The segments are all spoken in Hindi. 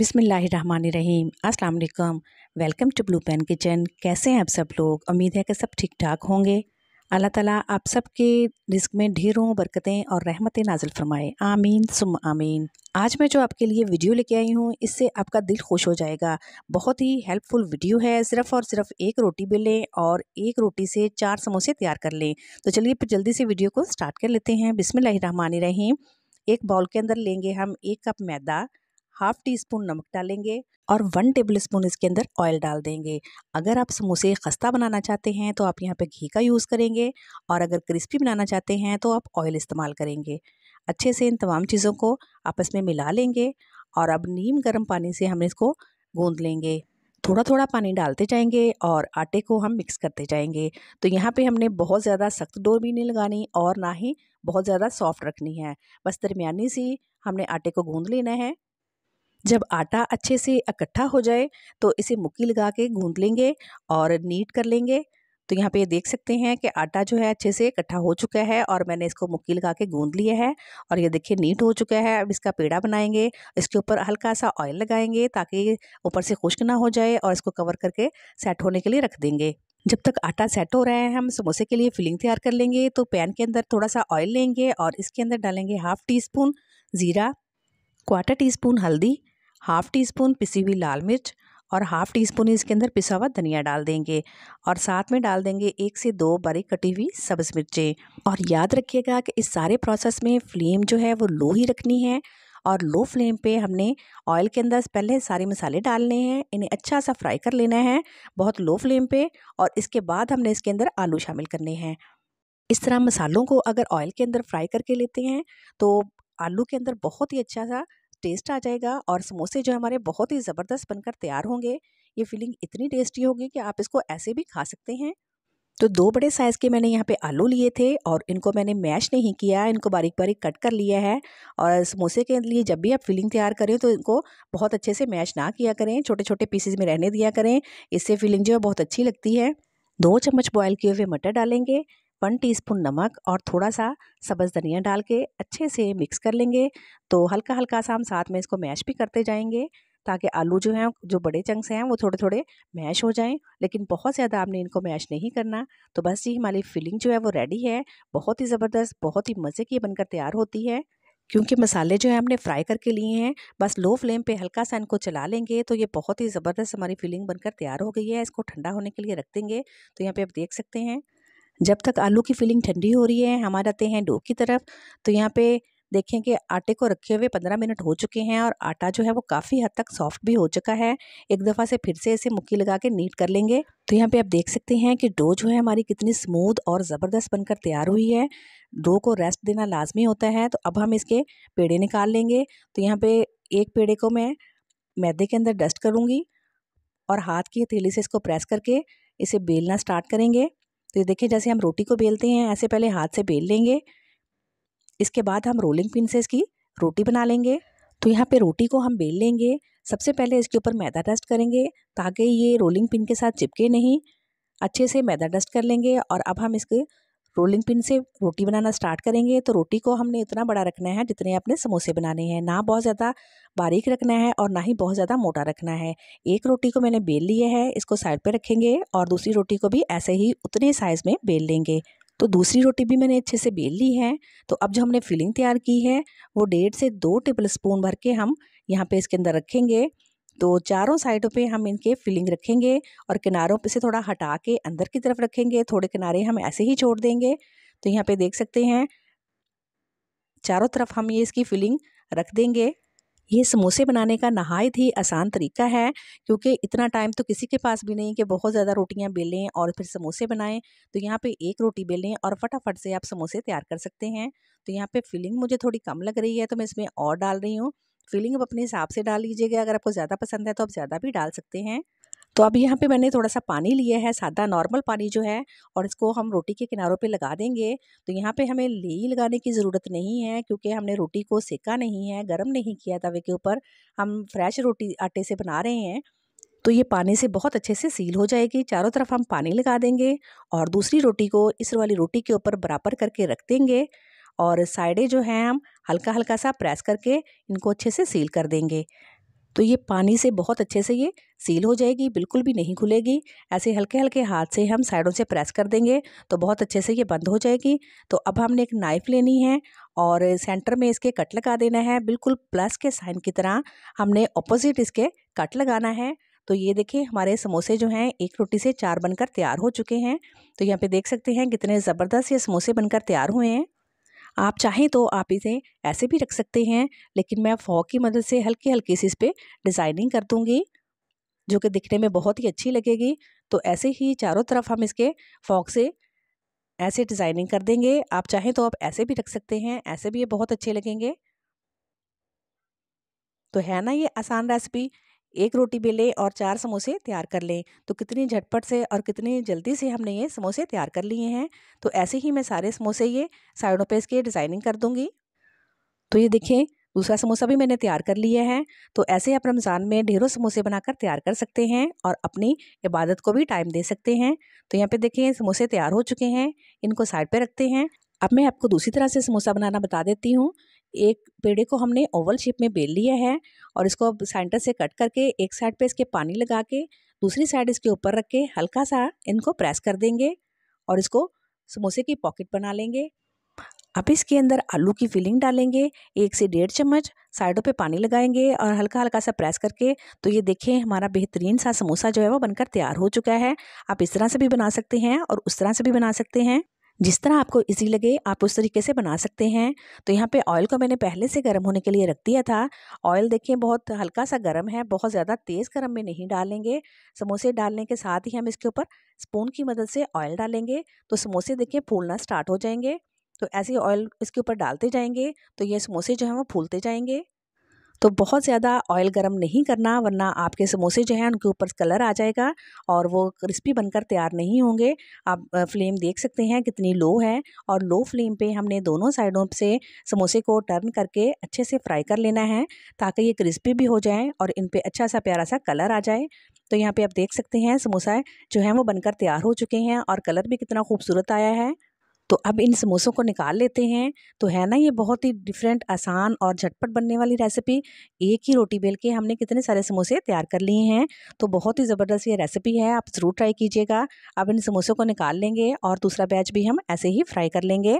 बिसमीम् अल्लाम welcome to blue pen kitchen कैसे हैं आप सब लोग उम्मीद है कि सब ठीक ठाक होंगे अल्लाह ताला आप सब के रिस्क में ढेरों बरकतें और रहमतें नाजिल फरमाए आमीन सुम आमीन आज मैं जो आपके लिए वीडियो लेके आई हूँ इससे आपका दिल खुश हो जाएगा बहुत ही हेल्पफुल वीडियो है सिर्फ़ और सिर्फ एक रोटी भी लें और एक रोटी से चार समोसे तैयार कर लें तो चलिए फिर जल्दी से वीडियो को स्टार्ट कर लेते हैं बिसमिल्लर रहीम एक बाउल के अंदर लेंगे हम एक कप मैदा हाफ टी स्पून नमक डालेंगे और वन टेबल स्पून इसके अंदर ऑयल डाल देंगे अगर आप समोसे खस्ता बनाना चाहते हैं तो आप यहाँ पे घी का यूज़ करेंगे और अगर क्रिस्पी बनाना चाहते हैं तो आप ऑयल इस्तेमाल करेंगे अच्छे से इन तमाम चीज़ों को आपस में मिला लेंगे और अब नीम गर्म पानी से हम इसको गूँध लेंगे थोड़ा थोड़ा पानी डालते जाएंगे और आटे को हम मिक्स करते जाएंगे तो यहाँ पे हमने बहुत ज़्यादा सख्त डोर भी नहीं लगानी और ना ही बहुत ज़्यादा सॉफ्ट रखनी है बस दरमिया सी हमने आटे को गूँध लेना है जब आटा अच्छे से इकट्ठा हो जाए तो इसे मुक्की लगा के गूंद लेंगे और नीट कर लेंगे तो यहाँ पे ये देख सकते हैं कि आटा जो है अच्छे से इकट्ठा हो चुका है और मैंने इसको मुक्की लगा के गूंद लिया है और ये देखिए नीट हो चुका है अब इसका पेड़ा बनाएंगे इसके ऊपर हल्का सा ऑयल लगाएंगे ताकि ऊपर से खुश्क ना हो जाए और इसको कवर करके सेट होने के लिए रख देंगे जब तक आटा सेट हो रहा है हम समोसे के लिए फिलिंग तैयार कर लेंगे तो पैन के अंदर थोड़ा सा ऑयल लेंगे और इसके अंदर डालेंगे हाफ़ टी स्पून ज़ीरा क्वार्टर टी स्पून हल्दी हाफ़ टी स्पून पिसी हुई लाल मिर्च और हाफ़ टी स्पून इसके अंदर पिसा हुआ धनिया डाल देंगे और साथ में डाल देंगे एक से दो बारीक कटी हुई सब्ज़ मिर्चें और याद रखिएगा कि इस सारे प्रोसेस में फ्लेम जो है वो लो ही रखनी है और लो फ्लेम पे हमने ऑयल के अंदर पहले सारे मसाले डालने हैं इन्हें अच्छा सा फ्राई कर लेना है बहुत लो फ्लेम पे और इसके बाद हमने इसके अंदर आलू शामिल करने हैं इस तरह मसालों को अगर ऑयल के अंदर फ्राई करके लेते हैं तो आलू के अंदर बहुत ही अच्छा सा टेस्ट आ जाएगा और समोसे जो हमारे बहुत ही ज़बरदस्त बनकर तैयार होंगे ये फीलिंग इतनी टेस्टी होगी कि आप इसको ऐसे भी खा सकते हैं तो दो बड़े साइज़ के मैंने यहाँ पे आलू लिए थे और इनको मैंने मैश नहीं किया इनको बारीक बारीक कट कर लिया है और समोसे के लिए जब भी आप फिलिंग तैयार करें तो इनको बहुत अच्छे से मैश ना किया करें छोटे छोटे पीसेज में रहने दिया करें इससे फिलिंग जो है बहुत अच्छी लगती है दो चम्मच बॉयल किए हुए मटर डालेंगे वन टीस्पून नमक और थोड़ा सा सब्ज़ धनिया डाल के अच्छे से मिक्स कर लेंगे तो हल्का हल्का सा हम साथ में इसको मैश भी करते जाएंगे ताकि आलू जो हैं जो बड़े चंक्स हैं वो थोड़े थोड़े मैश हो जाएं लेकिन बहुत ज़्यादा आपने इनको मैश नहीं करना तो बस जी हमारी फिलिंग जो है वो रेडी है बहुत ही ज़बरदस्त बहुत ही मज़े की बनकर तैयार होती है क्योंकि मसाले जो है हमने फ्राई करके लिए हैं बस लो फ्लेम पे हल्का सा इनको चला लेंगे तो ये बहुत ही ज़बरदस्त हमारी फिलिंग बनकर तैयार हो गई है इसको ठंडा होने के लिए रख देंगे तो यहाँ पे आप देख सकते हैं जब तक आलू की फीलिंग ठंडी हो रही है हम आ जाते हैं डो की तरफ तो यहाँ पे देखें कि आटे को रखे हुए पंद्रह मिनट हो चुके हैं और आटा जो है वो काफ़ी हद तक सॉफ्ट भी हो चुका है एक दफ़ा से फिर से इसे मुक्की लगा के नीट कर लेंगे तो यहाँ पे आप देख सकते हैं कि डो जो है हमारी कितनी स्मूथ और ज़बरदस्त बनकर तैयार हुई है डो को रेस्ट देना लाजमी होता है तो अब हम इसके पेड़े निकाल लेंगे तो यहाँ पर एक पेड़े को मैं मैदे के अंदर डस्ट करूँगी और हाथ की हथेली से इसको प्रेस करके इसे बेलना स्टार्ट करेंगे तो ये देखिए जैसे हम रोटी को बेलते हैं ऐसे पहले हाथ से बेल लेंगे इसके बाद हम रोलिंग पिन से इसकी रोटी बना लेंगे तो यहाँ पे रोटी को हम बेल लेंगे सबसे पहले इसके ऊपर मैदा डस्ट करेंगे ताकि ये रोलिंग पिन के साथ चिपके नहीं अच्छे से मैदा डस्ट कर लेंगे और अब हम इसके रोलिंग पिन से रोटी बनाना स्टार्ट करेंगे तो रोटी को हमने इतना बड़ा रखना है जितने अपने समोसे बनाने हैं ना बहुत ज़्यादा बारीक रखना है और ना ही बहुत ज़्यादा मोटा रखना है एक रोटी को मैंने बेल लिया है इसको साइड पर रखेंगे और दूसरी रोटी को भी ऐसे ही उतने साइज़ में बेल लेंगे तो दूसरी रोटी भी मैंने अच्छे से बेल ली है तो अब जो हमने फिलिंग तैयार की है वो डेढ़ से दो टेबल स्पून भर के हम यहाँ पे इसके अंदर रखेंगे तो चारों साइडों पे हम इनके फिलिंग रखेंगे और किनारों पे से थोड़ा हटा के अंदर की तरफ रखेंगे थोड़े किनारे हम ऐसे ही छोड़ देंगे तो यहाँ पे देख सकते हैं चारों तरफ हम ये इसकी फिलिंग रख देंगे ये समोसे बनाने का नहायत ही आसान तरीका है क्योंकि इतना टाइम तो किसी के पास भी नहीं कि बहुत ज़्यादा रोटियां बेलें और फिर समोसे बनाएं तो यहाँ पे एक रोटी बेलें और फटाफट से आप समोसे तैयार कर सकते हैं तो यहाँ पे फिलिंग मुझे थोड़ी कम लग रही है तो मैं इसमें और डाल रही हूँ फिलिंग आप अपने हिसाब से डाल लीजिएगा अगर आपको ज़्यादा पसंद है तो आप ज़्यादा भी डाल सकते हैं तो अब यहाँ पे मैंने थोड़ा सा पानी लिया है सादा नॉर्मल पानी जो है और इसको हम रोटी के किनारों पे लगा देंगे तो यहाँ पे हमें लेई लगाने की ज़रूरत नहीं है क्योंकि हमने रोटी को सेका नहीं है गर्म नहीं किया तवे के ऊपर हम फ्रेश रोटी आटे से बना रहे हैं तो ये पानी से बहुत अच्छे से सील हो जाएगी चारों तरफ हम पानी लगा देंगे और दूसरी रोटी को इस वाली रोटी के ऊपर बराबर करके रख देंगे और साइडें जो हैं हम हल्का हल्का सा प्रेस करके इनको अच्छे से सील कर देंगे तो ये पानी से बहुत अच्छे से ये सील हो जाएगी बिल्कुल भी नहीं खुलेगी ऐसे हल्के हल्के हाथ से हम साइडों से प्रेस कर देंगे तो बहुत अच्छे से ये बंद हो जाएगी तो अब हमने एक नाइफ़ लेनी है और सेंटर में इसके कट लगा देना है बिल्कुल प्लस के साइन की तरह हमने अपोजिट इसके कट लगाना है तो ये देखिए हमारे समोसे जो हैं एक रोटी से चार बनकर तैयार हो चुके हैं तो यहाँ पे देख सकते हैं कितने ज़बरदस्त ये समोसे बनकर तैयार हुए हैं आप चाहें तो आप इसे ऐसे भी रख सकते हैं लेकिन मैं फॉक की मदद से हल्के हल्के से इस पर डिज़ाइनिंग कर दूँगी जो कि दिखने में बहुत ही अच्छी लगेगी तो ऐसे ही चारों तरफ हम इसके फॉक से ऐसे डिज़ाइनिंग कर देंगे आप चाहें तो आप ऐसे भी रख सकते हैं ऐसे भी ये बहुत अच्छे लगेंगे तो है ना ये आसान रेसिपी एक रोटी बेलें और चार समोसे तैयार कर लें तो कितनी झटपट से और कितनी जल्दी से हमने ये समोसे तैयार कर लिए हैं तो ऐसे ही मैं सारे समोसे ये साइडों पे इसके डिज़ाइनिंग कर दूँगी तो ये देखें दूसरा समोसा भी मैंने तैयार कर लिया है तो ऐसे आप रमज़ान में ढेरों समोसे बनाकर तैयार कर सकते हैं और अपनी इबादत को भी टाइम दे सकते हैं तो यहाँ पे देखें समोसे तैयार हो चुके हैं इनको साइड पे रखते हैं अब मैं आपको दूसरी तरह से समोसा बनाना बता देती हूँ एक पेड़े को हमने ओवल शेप में बेल लिया है और इसको अब सेंटर से कट करके एक साइड पे इसके पानी लगा के दूसरी साइड इसके ऊपर रख के हल्का सा इनको प्रेस कर देंगे और इसको समोसे की पॉकेट बना लेंगे अब इसके अंदर आलू की फिलिंग डालेंगे एक से डेढ़ चम्मच साइडों पे पानी लगाएंगे और हल्का हल्का सा प्रेस करके तो ये देखें हमारा बेहतरीन सा समोसा जो है वो बनकर तैयार हो चुका है आप इस तरह से भी बना सकते हैं और उस तरह से भी बना सकते हैं जिस तरह आपको इजी लगे आप उस तरीके से बना सकते हैं तो यहाँ पे ऑयल को मैंने पहले से गर्म होने के लिए रख दिया था ऑयल देखिए बहुत हल्का सा गर्म है बहुत ज़्यादा तेज़ गर्म में नहीं डालेंगे समोसे डालने के साथ ही हम इसके ऊपर स्पून की मदद से ऑयल डालेंगे तो समोसे देखिए फूलना स्टार्ट हो जाएंगे तो ऐसे ऑयल इसके ऊपर डालते जाएंगे तो ये समोसे जो हैं वो फूलते जाएंगे तो बहुत ज़्यादा ऑयल गर्म नहीं करना वरना आपके समोसे जो हैं उनके ऊपर कलर आ जाएगा और वो क्रिस्पी बनकर तैयार नहीं होंगे आप फ्लेम देख सकते हैं कितनी लो है और लो फ्लेम पे हमने दोनों साइडों से समोसे को टर्न करके अच्छे से फ्राई कर लेना है ताकि ये क्रिस्पी भी हो जाएँ और इन पर अच्छा सा प्यारा सा कलर आ जाए तो यहाँ पर आप देख सकते हैं समोसा जो है वो बनकर तैयार हो चुके हैं और कलर भी कितना खूबसूरत आया है तो अब इन समोसों को निकाल लेते हैं तो है ना ये बहुत ही डिफरेंट आसान और झटपट बनने वाली रेसिपी एक ही रोटी बेल के हमने कितने सारे समोसे तैयार कर लिए हैं तो बहुत ही ज़बरदस्त ये रेसिपी है आप ज़रूर ट्राई कीजिएगा अब इन समोसों को निकाल लेंगे और दूसरा बैच भी हम ऐसे ही फ्राई कर लेंगे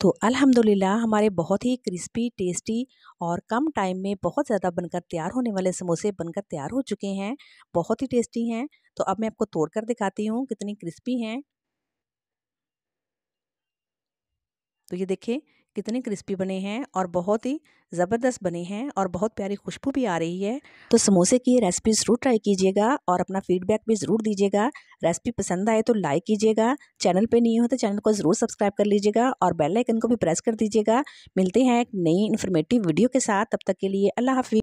तो अल्हम्दुलिल्लाह हमारे बहुत ही क्रिस्पी टेस्टी और कम टाइम में बहुत ज़्यादा बनकर तैयार होने वाले समोसे बनकर तैयार हो चुके हैं बहुत ही टेस्टी हैं तो अब मैं आपको तोड़कर दिखाती हूँ कितनी क्रिस्पी हैं तो ये देखिए कितने क्रिस्पी बने हैं और बहुत ही ज़बरदस्त बने हैं और बहुत प्यारी खुशबू भी आ रही है तो समोसे की रेसिपी ज़रूर ट्राई कीजिएगा और अपना फीडबैक भी ज़रूर दीजिएगा रेसिपी पसंद आए तो लाइक कीजिएगा चैनल पे नहीं हो तो चैनल को ज़रूर सब्सक्राइब कर लीजिएगा और बेल आइकन को भी प्रेस कर दीजिएगा मिलते हैं एक नई इन्फॉर्मेटिव वीडियो के साथ तब तक के लिए अल्लाह हाफि